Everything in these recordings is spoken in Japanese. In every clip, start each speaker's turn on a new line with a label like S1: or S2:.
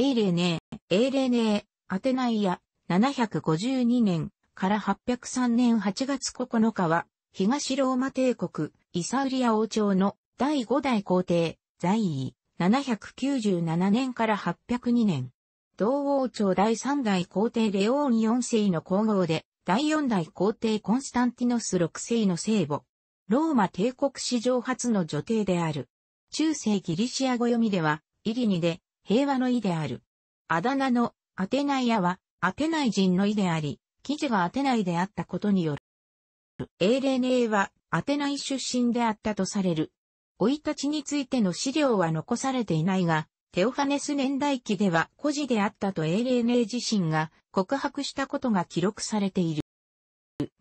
S1: エイレーネー、エイレーネー、アテナイア、752年から803年8月9日は、東ローマ帝国、イサウリア王朝の第5代皇帝、在位、797年から802年。同王朝第3代皇帝レオーン4世の皇后で、第4代皇帝コンスタンティノス6世の聖母。ローマ帝国史上初の女帝である。中世ギリシア語読みでは、イリニで、平和の意である。あだ名のアテナイアはアテナイ人の意であり、記事がアテナイであったことによる。英霊ネはアテナイ出身であったとされる。老い立ちについての資料は残されていないが、テオファネス年代記では孤児であったと英霊ネ自身が告白したことが記録されている。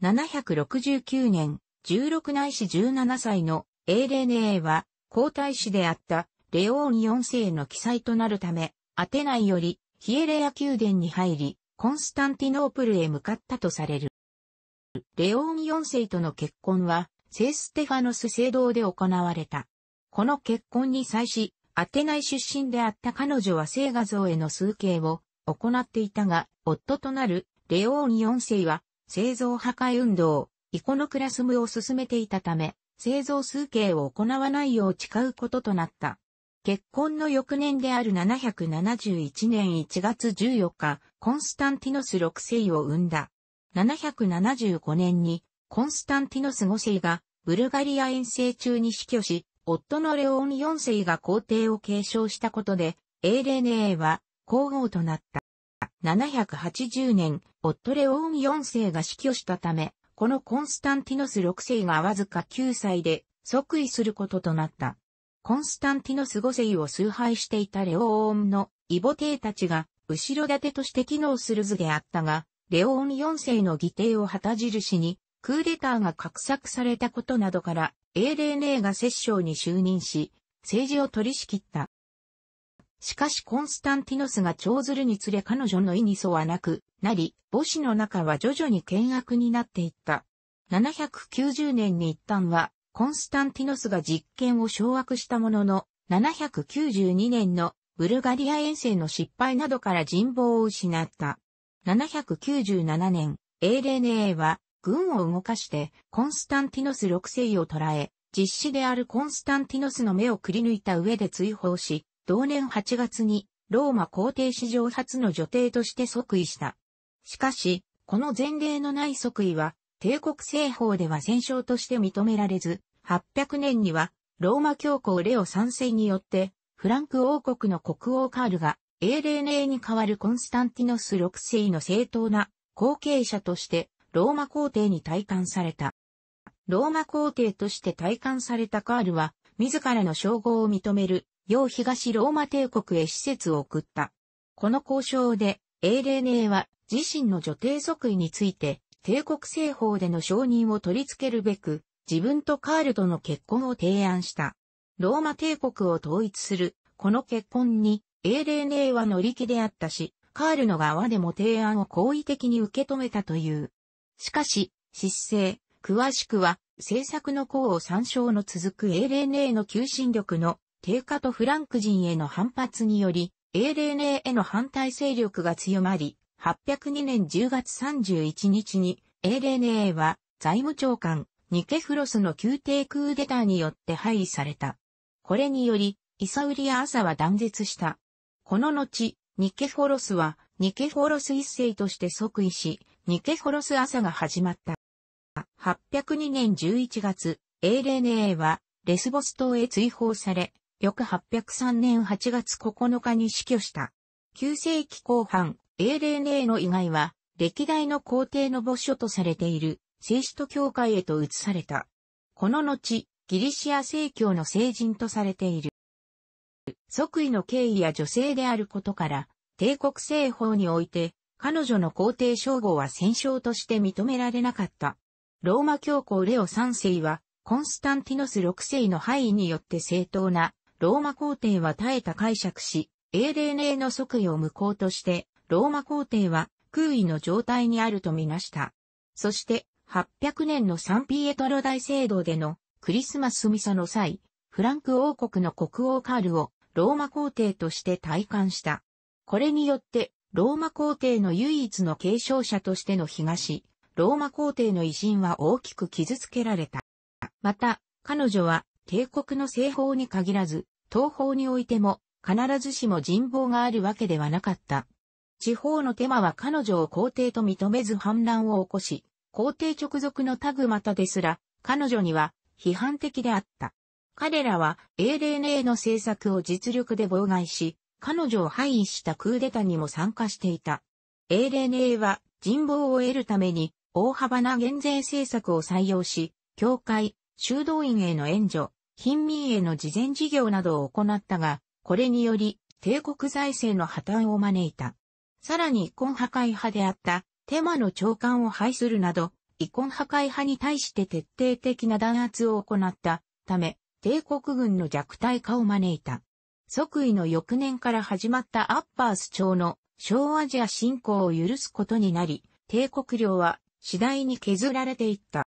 S1: 769年、16内い17歳の英霊ネは皇太子であったレオーニ4世の記載となるため、アテナイよりヒエレア宮殿に入り、コンスタンティノープルへ向かったとされる。レオーニ4世との結婚は、聖ステファノス聖堂で行われた。この結婚に際し、アテナイ出身であった彼女は聖画像への崇敬を行っていたが、夫となるレオーニ4世は、製造破壊運動、イコノクラスムを進めていたため、製造崇敬を行わないよう誓うこととなった。結婚の翌年である771年1月14日、コンスタンティノス6世を生んだ。775年に、コンスタンティノス5世が、ブルガリア遠征中に死去し、夫のレオン4世が皇帝を継承したことで、エーレネーは皇后となった。780年、夫レオン4世が死去したため、このコンスタンティノス6世がわずか9歳で即位することとなった。コンスタンティノス5世を崇拝していたレオーンの異母帝たちが、後ろ盾として機能する図であったが、レオーン4世の議定を旗印に、クーデターが画策されたことなどから、英霊姉が摂政に就任し、政治を取り仕切った。しかしコンスタンティノスが長ずるにつれ彼女の意に沿わなくなり、母子の中は徐々に険悪になっていった。790年に一旦はコンスタンティノスが実験を掌握したものの、792年のブルガリア遠征の失敗などから人望を失った。797年、エーレネーは軍を動かしてコンスタンティノス6世を捕らえ、実施であるコンスタンティノスの目をくり抜いた上で追放し、同年8月にローマ皇帝史上初の女帝として即位した。しかし、この前例のない即位は、帝国政法では戦勝として認められず、800年には、ローマ教皇レオ3世によって、フランク王国の国王カールが、英霊寧に代わるコンスタンティノス6世の正当な後継者として、ローマ皇帝に退官された。ローマ皇帝として退官されたカールは、自らの称号を認める、要東ローマ帝国へ施設を送った。この交渉で、英霊寧は自身の女帝即位について、帝国政法での承認を取り付けるべく、自分とカールとの結婚を提案した。ローマ帝国を統一する、この結婚に、ーネーは乗り気であったし、カールの側でも提案を好意的に受け止めたという。しかし、失勢、詳しくは、政策の功を参照の続くーネーの求心力の低下とフランク人への反発により、ーネーへの反対勢力が強まり、802年10月31日に、英霊姉は財務長官、ニケフロスの宮廷クーデターによって廃位された。これにより、イサウリア朝は断絶した。この後、ニケフォロスは、ニケフォロス一世として即位し、ニケフォロス朝が始まった。802年11月、エーレネーは、レスボス島へ追放され、翌803年8月9日に死去した。9世紀後半、エーレネーの以外は、歴代の皇帝の墓所とされている。聖使徒教会へと移された。この後、ギリシア正教の聖人とされている。即位の経緯や女性であることから、帝国政法において、彼女の皇帝称号は戦勝として認められなかった。ローマ教皇レオ3世は、コンスタンティノス6世の範囲によって正当な、ローマ皇帝は耐えた解釈し、英霊寧の即位を無効として、ローマ皇帝は空位の状態にあるとみなした。そして、800年のサンピエトロ大聖堂でのクリスマスミサの際、フランク王国の国王カールをローマ皇帝として体感した。これによって、ローマ皇帝の唯一の継承者としての東、ローマ皇帝の威信は大きく傷つけられた。また、彼女は帝国の西方に限らず、東方においても必ずしも人望があるわけではなかった。地方の手間は彼女を皇帝と認めず反乱を起こし、皇帝直属のタグマタですら、彼女には批判的であった。彼らは ALNA の政策を実力で妨害し、彼女を廃位したクーデタにも参加していた。ALNA は人望を得るために大幅な減税政策を採用し、教会、修道院への援助、貧民への事前事業などを行ったが、これにより帝国財政の破綻を招いた。さらに根破壊派であったテマの長官を廃するなど、遺恨破壊派に対して徹底的な弾圧を行ったため、帝国軍の弱体化を招いた。即位の翌年から始まったアッパース朝の小アジア侵攻を許すことになり、帝国領は次第に削られていった。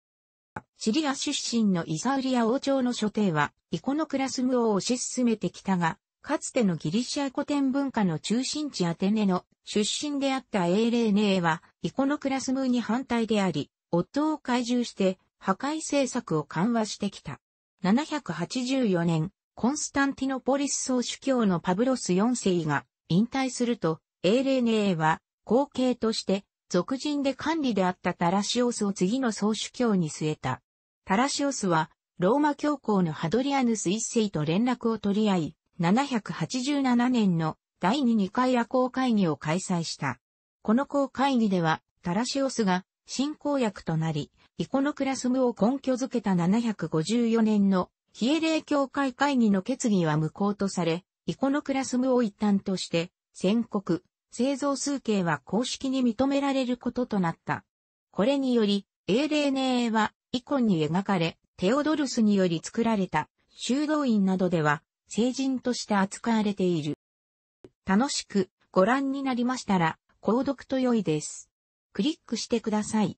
S1: シリア出身のイサウリア王朝の所定は、イコノクラスム王を推し進めてきたが、かつてのギリシャ古典文化の中心地アテネの出身であったエーレーネーは、イコノクラスムーに反対であり、夫を懐柔して、破壊政策を緩和してきた。784年、コンスタンティノポリス総主教のパブロス4世が引退すると、エーレーネーは後継として、俗人で管理であったタラシオスを次の総主教に据えた。タラシオスは、ローマ教皇のハドリアヌス一世と連絡を取り合い、7 8 7年の第22回夜行会議を開催した。この公会議では、タラシオスが新公約となり、イコノクラスムを根拠づけた754年の非叡霊協会会議の決議は無効とされ、イコノクラスムを一端として、宣告、製造数形は公式に認められることとなった。これにより、英霊ネーは、イコンに描かれ、テオドルスにより作られた、修道院などでは、成人として扱われている。楽しくご覧になりましたら、購読と良いです。クリックしてください。